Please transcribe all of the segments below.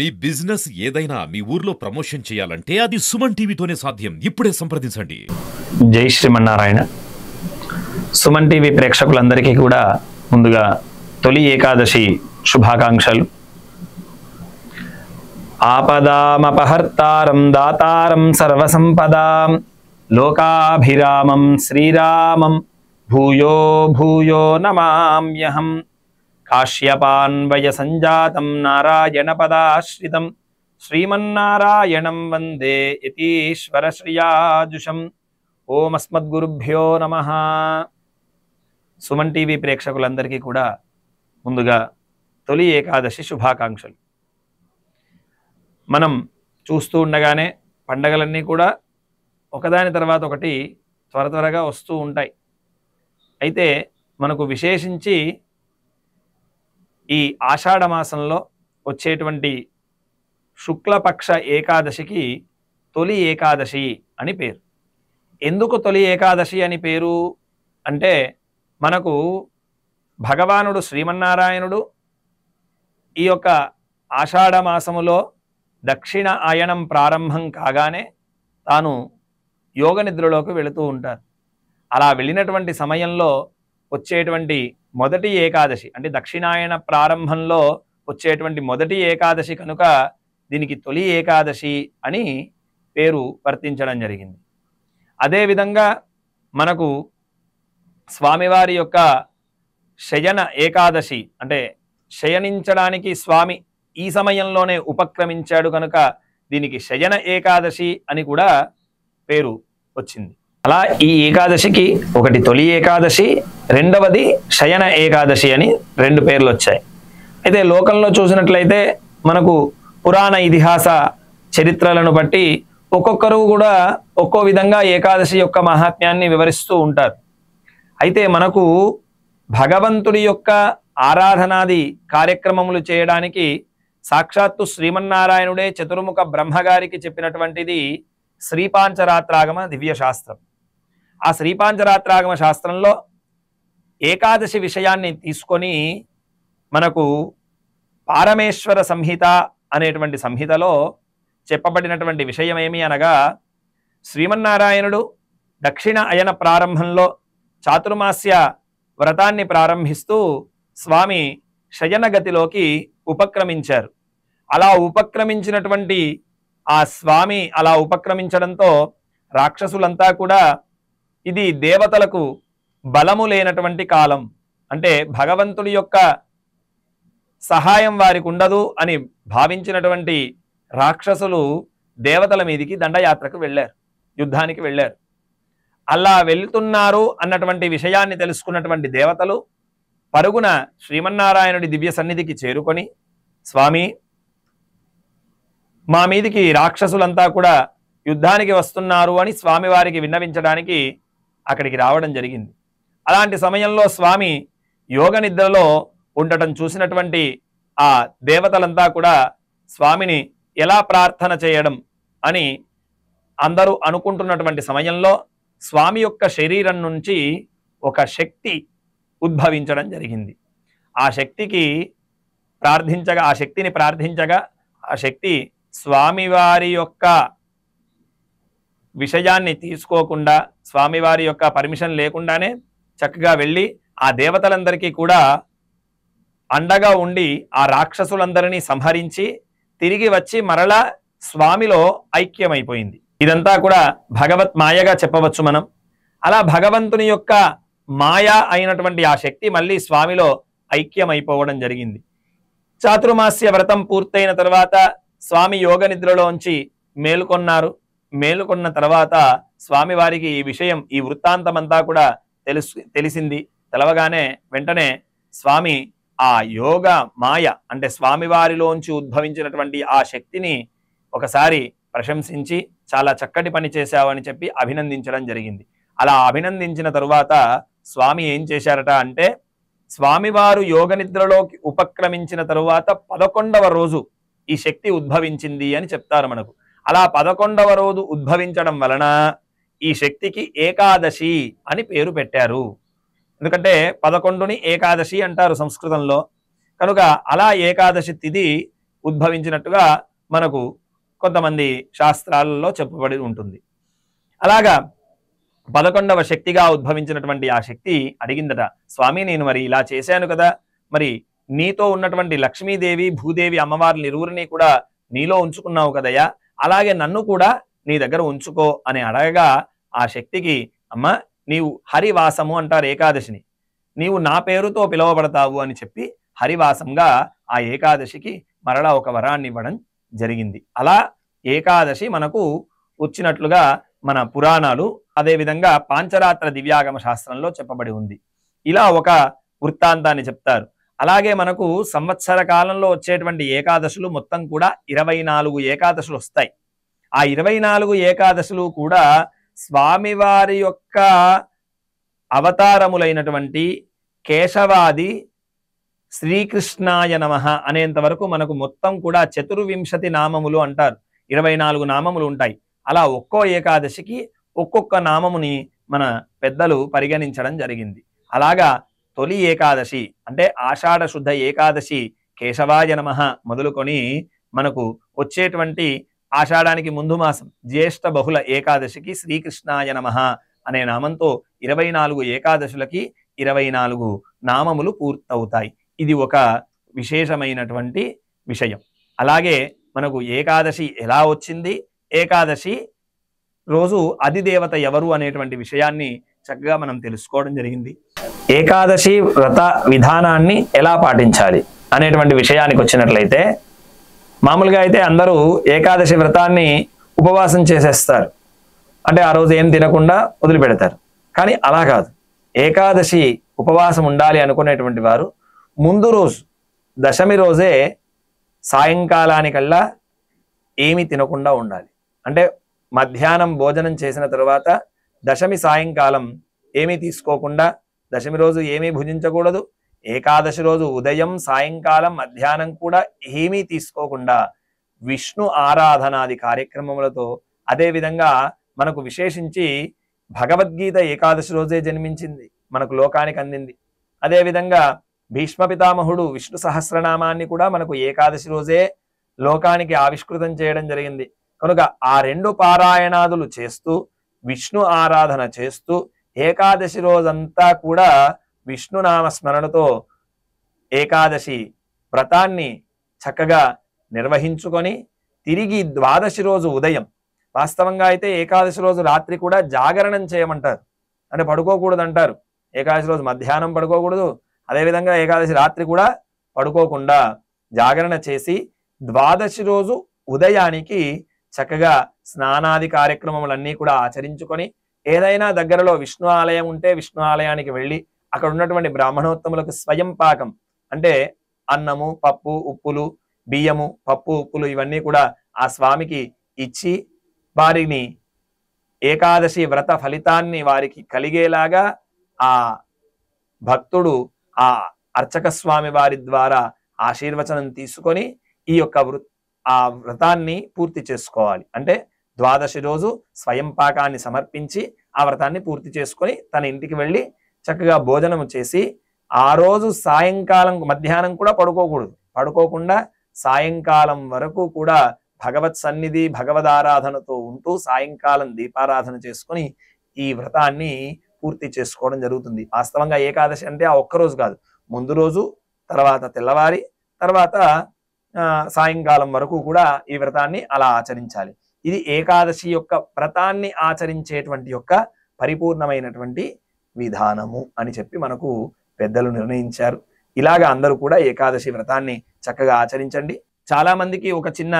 మీ business ఏదైనా మీ ఊర్లో promotion చేయాలంటే అది సుమన్ టీవీతోనే సాధ్యం ఇప్పుడే సంప్రదించండి జై శ్రీమన్నారాయణ సుమన్ టీవీ ప్రేక్షకులందరికీ కూడా ముందుగా తొలి ఏకాదశి శుభాకాంక్షలు ఆపదామపహర్తారం దాతారం సర్వసంపదాం లోకాభిరామం శ్రీరామం భూయో భూయో నమామ్యహం సంజాతం हाष्यपान्वयसञ्जातं శ్రీమన్నారాయణం వందే యతీశ్వరశ్రియాజుషం ఓం అస్మద్గురుభ్యో నమ సుమన్ టీవీ ప్రేక్షకులందరికీ కూడా ముందుగా తొలి ఏకాదశి శుభాకాంక్షలు మనం చూస్తూ ఉండగానే పండగలన్నీ కూడా ఒకదాని తర్వాత ఒకటి త్వర త్వరగా వస్తూ ఉంటాయి అయితే మనకు విశేషించి ఈ ఆషాఢ మాసంలో వచ్చేటువంటి శుక్లపక్ష ఏకాదశికి తొలి ఏకాదశి అని పేరు ఎందుకు తొలి ఏకాదశి అని పేరు అంటే మనకు భగవానుడు శ్రీమన్నారాయణుడు ఈ యొక్క ఆషాఢ మాసములో దక్షిణ ఆయనం ప్రారంభం కాగానే తాను యోగ నిద్రలోకి వెళుతూ ఉంటారు అలా వెళ్ళినటువంటి సమయంలో వచ్చేటువంటి మొదటి ఏకాదశి అంటే దక్షిణాయన ప్రారంభంలో వచ్చేటువంటి మొదటి ఏకాదశి కనుక దీనికి తొలి ఏకాదశి అని పేరు వర్తించడం జరిగింది అదేవిధంగా మనకు స్వామివారి యొక్క శయన ఏకాదశి అంటే శయనించడానికి స్వామి ఈ సమయంలోనే ఉపక్రమించాడు కనుక దీనికి శయన ఏకాదశి అని కూడా పేరు వచ్చింది అలా ఈ ఏకాదశికి ఒకటి తొలి ఏకాదశి రెండవది శయన ఏకాదశి అని రెండు పేర్లు వచ్చాయి అయితే లోకంలో చూసినట్లయితే మనకు పురాణ ఇతిహాస చరిత్రలను బట్టి ఒక్కొక్కరు కూడా ఒక్కో విధంగా ఏకాదశి యొక్క మహాత్మ్యాన్ని వివరిస్తూ ఉంటారు అయితే మనకు భగవంతుడి యొక్క ఆరాధనాది కార్యక్రమములు చేయడానికి సాక్షాత్తు శ్రీమన్నారాయణుడే చతుర్ముఖ బ్రహ్మగారికి చెప్పినటువంటిది శ్రీపాంచరాత్రాగమ దివ్యశాస్త్రం ఆ శ్రీపాంచరాత్రాగమ శాస్త్రంలో ఏకాదశి విషయాన్ని తీసుకొని మనకు పారమేశ్వర సంహిత అనేటువంటి సంహితలో చెప్పబడినటువంటి విషయం ఏమి అనగా శ్రీమన్నారాయణుడు దక్షిణ అయన ప్రారంభంలో చాతుర్మాస్య వ్రతాన్ని ప్రారంభిస్తూ స్వామి శయనగతిలోకి ఉపక్రమించారు అలా ఉపక్రమించినటువంటి ఆ స్వామి అలా ఉపక్రమించడంతో రాక్షసులంతా కూడా ఇది దేవతలకు బలము లేనటువంటి కాలం అంటే భగవంతుడి యొక్క సహాయం వారికి ఉండదు అని భావించినటువంటి రాక్షసులు దేవతల మీదికి దండయాత్రకు వెళ్ళారు యుద్ధానికి వెళ్ళారు అలా వెళ్తున్నారు అన్నటువంటి విషయాన్ని తెలుసుకున్నటువంటి దేవతలు పరుగున శ్రీమన్నారాయణుడి దివ్య సన్నిధికి చేరుకొని స్వామి మా మీదికి రాక్షసులంతా కూడా యుద్ధానికి వస్తున్నారు అని స్వామివారికి విన్నవించడానికి అక్కడికి రావడం జరిగింది అలాంటి సమయంలో స్వామి యోగ నిద్రలో ఉండటం చూసినటువంటి ఆ దేవతలంతా కూడా స్వామిని ఎలా ప్రార్థన చేయడం అని అందరూ అనుకుంటున్నటువంటి సమయంలో స్వామి యొక్క శరీరం నుంచి ఒక శక్తి ఉద్భవించడం జరిగింది ఆ శక్తికి ప్రార్థించగా ఆ శక్తిని ప్రార్థించగా ఆ శక్తి స్వామివారి యొక్క విషయాన్ని తీసుకోకుండా స్వామివారి యొక్క పర్మిషన్ లేకుండానే చక్కగా వెళ్ళి ఆ దేవతలందరికీ కూడా అండగా ఉండి ఆ రాక్షసులందరినీ సంహరించి తిరిగి వచ్చి మరలా స్వామిలో ఐక్యమైపోయింది ఇదంతా కూడా భగవత్ మాయగా చెప్పవచ్చు మనం అలా భగవంతుని యొక్క మాయ అయినటువంటి ఆ శక్తి మళ్ళీ స్వామిలో ఐక్యమైపోవడం జరిగింది చాతుర్మాస్య వ్రతం పూర్తయిన తర్వాత స్వామి యోగ నిద్రలోంచి మేలుకొన్నారు మేలుకొన్న తర్వాత స్వామివారికి ఈ విషయం ఈ వృత్తాంతమంతా కూడా తెలుసు తెలిసింది తెలవగానే వెంటనే స్వామి ఆ యోగ మాయ అంటే స్వామివారిలోంచి ఉద్భవించినటువంటి ఆ శక్తిని ఒకసారి ప్రశంసించి చాలా చక్కటి పని చేశావని చెప్పి అభినందించడం జరిగింది అలా అభినందించిన తరువాత స్వామి ఏం చేశారట అంటే స్వామివారు యోగ నిద్రలోకి ఉపక్రమించిన తరువాత పదకొండవ రోజు ఈ శక్తి ఉద్భవించింది అని చెప్తారు మనకు అలా పదకొండవ రోజు ఉద్భవించడం వలన ఈ శక్తికి ఏకాదశి అని పేరు పెట్టారు ఎందుకంటే పదకొండుని ఏకాదశి అంటారు సంస్కృతంలో కనుక అలా ఏకాదశి తిథి ఉద్భవించినట్టుగా మనకు కొంతమంది శాస్త్రాలలో చెప్పబడి ఉంటుంది అలాగా పదకొండవ శక్తిగా ఉద్భవించినటువంటి ఆ శక్తి అడిగిందట స్వామి నేను మరి ఇలా చేశాను కదా మరి నీతో ఉన్నటువంటి లక్ష్మీదేవి భూదేవి అమ్మవారిని ఇరువురిని కూడా నీలో ఉంచుకున్నావు కదయ్యా అలాగే నన్ను కూడా నీ దగ్గర ఉంచుకో అని అడగగా ఆ శక్తికి అమ్మ నీవు హరివాసము అంటారు ఏకాదశిని నీవు నా పేరుతో పిలువబడతావు అని చెప్పి హరివాసంగా ఆ ఏకాదశికి మరలా ఒక వరాన్ని ఇవ్వడం జరిగింది అలా ఏకాదశి మనకు వచ్చినట్లుగా మన పురాణాలు అదేవిధంగా పాంచరాత్ర దివ్యాగమ శాస్త్రంలో చెప్పబడి ఉంది ఇలా ఒక వృత్తాంతాన్ని చెప్తారు అలాగే మనకు సంవత్సర కాలంలో వచ్చేటువంటి ఏకాదశులు మొత్తం కూడా ఇరవై నాలుగు ఏకాదశులు వస్తాయి ఆ ఇరవై నాలుగు ఏకాదశులు కూడా స్వామివారి యొక్క అవతారములైనటువంటి కేశవాది శ్రీకృష్ణాయ నమ అనేంత వరకు మనకు మొత్తం కూడా చతుర్వింశతి నామములు అంటారు ఇరవై నాలుగు నామములు ఉంటాయి అలా ఒక్కో ఏకాదశికి ఒక్కొక్క నామముని మన పెద్దలు పరిగణించడం జరిగింది అలాగా తొలి ఏకాదశి అంటే ఆషాఢ శుద్ధ ఏకాదశి కేశవాయ నమ మొదలుకొని మనకు వచ్చేటువంటి ఆషాఢానికి ముందు మాసం జ్యేష్ఠ బహుళ ఏకాదశికి శ్రీకృష్ణాయ నమ అనే నామంతో ఇరవై నాలుగు ఏకాదశులకి ఇరవై నాలుగు నామములు పూర్తవుతాయి ఇది ఒక విశేషమైనటువంటి విషయం అలాగే మనకు ఏకాదశి ఎలా వచ్చింది ఏకాదశి రోజు అధిదేవత ఎవరు అనేటువంటి విషయాన్ని చక్కగా మనం తెలుసుకోవడం జరిగింది ఏకాదశి వ్రత విధానాన్ని ఎలా పాటించాలి అనేటువంటి విషయానికి వచ్చినట్లయితే మామూలుగా అయితే అందరూ ఏకాదశి వ్రతాన్ని ఉపవాసం చేసేస్తారు అంటే ఆ రోజు ఏం తినకుండా వదిలిపెడతారు కానీ అలా కాదు ఏకాదశి ఉపవాసం ఉండాలి అనుకునేటువంటి వారు ముందు రోజు దశమి రోజే సాయంకాలానికల్లా ఏమి తినకుండా ఉండాలి అంటే మధ్యాహ్నం భోజనం చేసిన తర్వాత దశమి సాయంకాలం ఏమీ తీసుకోకుండా దశమి రోజు ఏమీ భుజించకూడదు ఏకాదశి రోజు ఉదయం సాయంకాలం మధ్యాహ్నం కూడా ఏమీ తీసుకోకుండా విష్ణు ఆరాధనాది కార్యక్రమములతో అదేవిధంగా మనకు విశేషించి భగవద్గీత ఏకాదశి రోజే జన్మించింది మనకు లోకానికి అందింది అదేవిధంగా భీష్మ పితామహుడు విష్ణు సహస్రనామాన్ని కూడా మనకు ఏకాదశి రోజే లోకానికి ఆవిష్కృతం చేయడం జరిగింది కనుక ఆ రెండు పారాయణాదులు చేస్తూ విష్ణు ఆరాధన చేస్తూ ఏకాదశి రోజంతా కూడా విష్ణునామ స్మరణతో ఏకాదశి వ్రతాన్ని చక్కగా నిర్వహించుకొని తిరిగి ద్వాదశి రోజు ఉదయం వాస్తవంగా అయితే ఏకాదశి రోజు రాత్రి కూడా జాగరణం చేయమంటారు అంటే పడుకోకూడదు అంటారు ఏకాదశి రోజు మధ్యాహ్నం పడుకోకూడదు అదేవిధంగా ఏకాదశి రాత్రి కూడా పడుకోకుండా జాగరణ చేసి ద్వాదశి రోజు ఉదయానికి చక్కగా స్నానాది కార్యక్రమములన్నీ కూడా ఆచరించుకొని ఏదైనా దగ్గరలో విష్ణు ఆలయం ఉంటే విష్ణు ఆలయానికి వెళ్ళి అక్కడ ఉన్నటువంటి బ్రాహ్మణోత్తములకు స్వయం పాకం అంటే అన్నము పప్పు ఉప్పులు బియ్యము పప్పు ఉప్పులు ఇవన్నీ కూడా ఆ స్వామికి ఇచ్చి వారిని ఏకాదశి వ్రత ఫలితాన్ని వారికి కలిగేలాగా ఆ భక్తుడు ఆ అర్చక స్వామి వారి ద్వారా ఆశీర్వచనం తీసుకొని ఈ యొక్క వృ ఆ వ్రతాన్ని పూర్తి చేసుకోవాలి అంటే ద్వాదశి రోజు స్వయం పాకాన్ని సమర్పించి ఆ వ్రతాన్ని పూర్తి చేసుకొని తన ఇంటికి వెళ్ళి చక్కగా భోజనం చేసి ఆ రోజు సాయంకాలం మధ్యాహ్నం కూడా పడుకోకూడదు పడుకోకుండా సాయంకాలం వరకు కూడా భగవత్ సన్నిధి భగవదారాధనతో ఉంటూ సాయంకాలం దీపారాధన చేసుకుని ఈ వ్రతాన్ని పూర్తి చేసుకోవడం జరుగుతుంది వాస్తవంగా ఏకాదశి అంటే ఆ ఒక్కరోజు కాదు ముందు రోజు తర్వాత తెల్లవారి తర్వాత సాయంకాలం వరకు కూడా ఈ వ్రతాన్ని అలా ఆచరించాలి ఇది ఏకాదశి యొక్క వ్రతాన్ని ఆచరించేటువంటి యొక్క పరిపూర్ణమైనటువంటి విధానము అని చెప్పి మనకు పెద్దలు నిర్ణయించారు ఇలాగ అందరూ కూడా ఏకాదశి వ్రతాన్ని చక్కగా ఆచరించండి చాలా మందికి ఒక చిన్న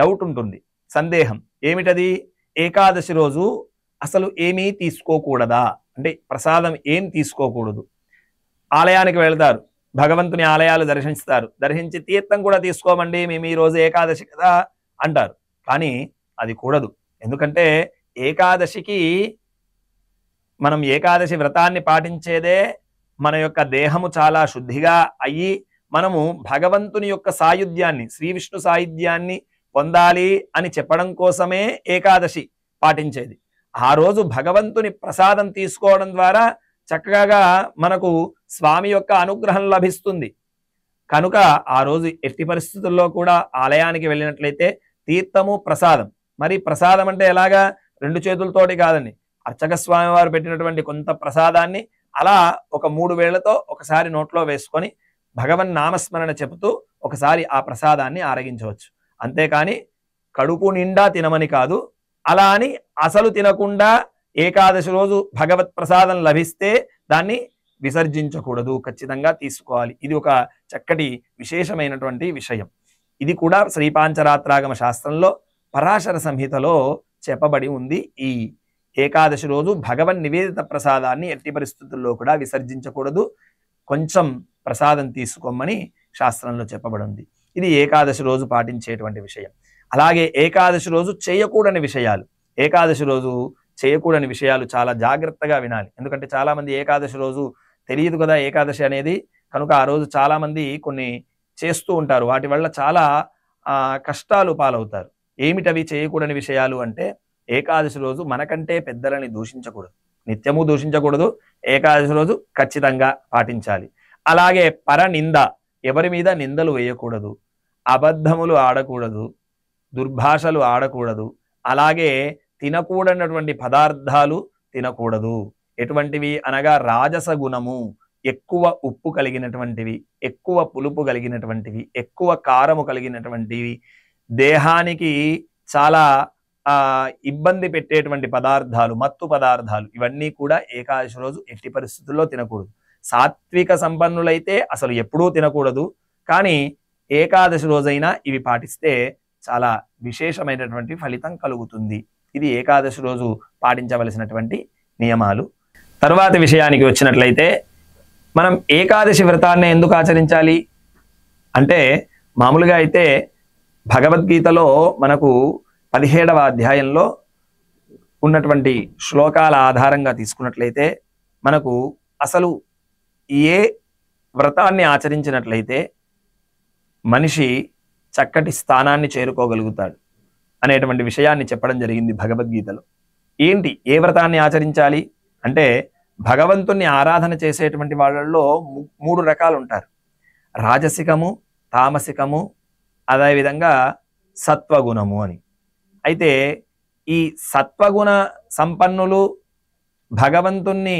డౌట్ ఉంటుంది సందేహం ఏమిటది ఏకాదశి రోజు అసలు ఏమీ తీసుకోకూడదా అంటే ప్రసాదం ఏం తీసుకోకూడదు ఆలయానికి వెళతారు భగవంతుని ఆలయాలు దర్శిస్తారు దర్శించి తీర్థం కూడా తీసుకోమండి మేము ఈ రోజు ఏకాదశి కదా అంటారు కానీ అది కూడదు ఎందుకంటే ఏకాదశికి మనం ఏకాదశి వ్రతాన్ని పాటించేదే మన యొక్క దేహము చాలా శుద్ధిగా అయ్యి మనము భగవంతుని యొక్క సాయుధ్యాన్ని శ్రీ విష్ణు సాయుధ్యాన్ని పొందాలి అని చెప్పడం కోసమే ఏకాదశి పాటించేది ఆ రోజు భగవంతుని ప్రసాదం తీసుకోవడం ద్వారా చక్కగా మనకు స్వామి యొక్క అనుగ్రహం లభిస్తుంది కనుక ఆ రోజు ఎట్టి పరిస్థితుల్లో కూడా ఆలయానికి వెళ్ళినట్లయితే తీర్థము ప్రసాదం మరి ప్రసాదం అంటే ఎలాగా రెండు చేతులతోటి కాదండి అర్చక స్వామి వారు పెట్టినటువంటి కొంత ప్రసాదాన్ని అలా ఒక మూడు వేళ్లతో ఒకసారి నోట్లో వేసుకొని భగవన్ నామస్మరణ చెబుతూ ఒకసారి ఆ ప్రసాదాన్ని ఆరగించవచ్చు అంతేకాని కడుపు నిండా తినమని కాదు అలా అని అసలు తినకుండా ఏకాదశి రోజు భగవత్ ప్రసాదం లభిస్తే దాన్ని విసర్జించకూడదు ఖచ్చితంగా తీసుకోవాలి ఇది ఒక చక్కటి విశేషమైనటువంటి విషయం ఇది కూడా శ్రీపాంచరాత్రాగమ శాస్త్రంలో పరాశర సంహితలో చెప్పబడి ఉంది ఈ ఏకాదశి రోజు భగవన్ నివేదిత ప్రసాదాన్ని ఎట్టి పరిస్థితుల్లో కూడా విసర్జించకూడదు కొంచెం ప్రసాదం తీసుకోమని శాస్త్రంలో చెప్పబడింది ఇది ఏకాదశి రోజు పాటించేటువంటి విషయం అలాగే ఏకాదశి రోజు చేయకూడని విషయాలు ఏకాదశి రోజు చేయకూడని విషయాలు చాలా జాగ్రత్తగా వినాలి ఎందుకంటే చాలామంది ఏకాదశి రోజు తెలియదు కదా ఏకాదశి అనేది కనుక ఆ రోజు చాలామంది కొన్ని చేస్తూ ఉంటారు వాటి వల్ల చాలా కష్టాలు పాలవుతారు ఏమిటవి చేయకూడని విషయాలు అంటే ఏకాదశి రోజు మనకంటే పెద్దలని దూషించకూడదు నిత్యము దూషించకూడదు ఏకాదశి రోజు ఖచ్చితంగా పాటించాలి అలాగే పరనింద ఎవరి మీద నిందలు వేయకూడదు అబద్ధములు ఆడకూడదు దుర్భాషలు ఆడకూడదు అలాగే తినకూడనటువంటి పదార్థాలు తినకూడదు ఎటువంటివి అనగా రాజస గుణము ఎక్కువ ఉప్పు కలిగినటువంటివి ఎక్కువ పులుపు కలిగినటువంటివి ఎక్కువ కారము కలిగినటువంటివి దేహానికి చాలా ఇబ్బంది పెట్టేటువంటి పదార్థాలు మత్తు పదార్థాలు ఇవన్నీ కూడా ఏకాదశి రోజు ఎట్టి పరిస్థితుల్లో తినకూడదు సాత్విక సంపన్నులైతే అసలు ఎప్పుడూ తినకూడదు కానీ ఏకాదశి రోజైనా ఇవి పాటిస్తే చాలా విశేషమైనటువంటి ఫలితం కలుగుతుంది ఇది ఏకాదశి రోజు పాటించవలసినటువంటి నియమాలు తర్వాత విషయానికి వచ్చినట్లయితే మనం ఏకాదశి వ్రతాన్ని ఎందుకు ఆచరించాలి అంటే మామూలుగా అయితే భగవద్గీతలో మనకు పదిహేడవ అధ్యాయంలో ఉన్నటువంటి శ్లోకాల ఆధారంగా తీసుకున్నట్లయితే మనకు అసలు ఏ వ్రతాన్ని ఆచరించినట్లయితే మనిషి చక్కటి స్థానాన్ని చేరుకోగలుగుతాడు అనేటువంటి విషయాన్ని చెప్పడం జరిగింది భగవద్గీతలో ఏంటి ఏ వ్రతాన్ని ఆచరించాలి అంటే భగవంతుణ్ణి ఆరాధన చేసేటువంటి వాళ్ళల్లో మూడు రకాలు ఉంటారు రాజసికము తామసికము అదేవిధంగా సత్వగుణము అని అయితే ఈ సత్వగుణ సంపన్నులు భగవంతుణ్ణి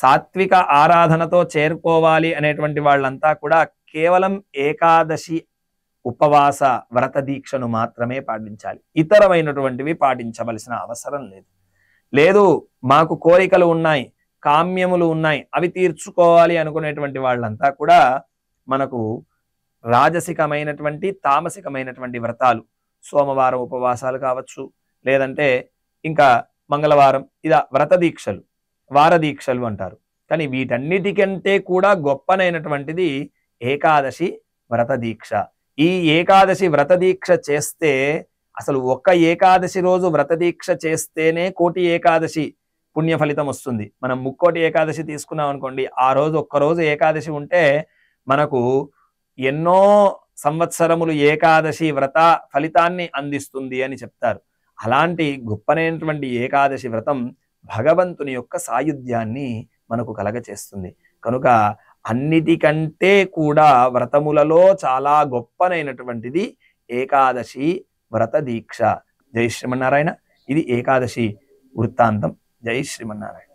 సాత్విక ఆరాధనతో చేరుకోవాలి అనేటువంటి వాళ్ళంతా కూడా కేవలం ఏకాదశి ఉపవాస వ్రత దీక్షను మాత్రమే పాటించాలి ఇతరమైనటువంటివి పాటించవలసిన అవసరం లేదు లేదు మాకు కోరికలు ఉన్నాయి కామ్యములు ఉన్నాయి అవి తీర్చుకోవాలి అనుకునేటువంటి వాళ్ళంతా కూడా మనకు రాజసికమైనటువంటి తామసికమైనటువంటి వ్రతాలు సోమవారం ఉపవాసాలు కావచ్చు లేదంటే ఇంకా మంగళవారం ఇలా వ్రత దీక్షలు వారదీక్షలు అంటారు కానీ వీటన్నిటికంటే కూడా గొప్పనైనటువంటిది ఏకాదశి వ్రత దీక్ష ఈ ఏకాదశి వ్రత దీక్ష చేస్తే అసలు ఒక్క ఏకాదశి రోజు వ్రత దీక్ష చేస్తేనే కోటి ఏకాదశి పుణ్య ఫలితం వస్తుంది మనం ముక్కోటి ఏకాదశి తీసుకున్నాం అనుకోండి ఆ రోజు ఒక్కరోజు ఏకాదశి ఉంటే మనకు ఎన్నో సంవత్సరములు ఏకాదశి వ్రత ఫలితాన్ని అందిస్తుంది అని చెప్తారు అలాంటి గొప్పనైనటువంటి ఏకాదశి వ్రతం భగవంతుని యొక్క సాయుధ్యాన్ని మనకు కలగచేస్తుంది కనుక అన్నిటికంటే కూడా వ్రతములలో చాలా గొప్పనైనటువంటిది ఏకాదశి వ్రత దీక్ష జై శ్రీమన్నారాయణ ఇది ఏకాదశి వృత్తాంతం జై శ్రీమన్నారాయణ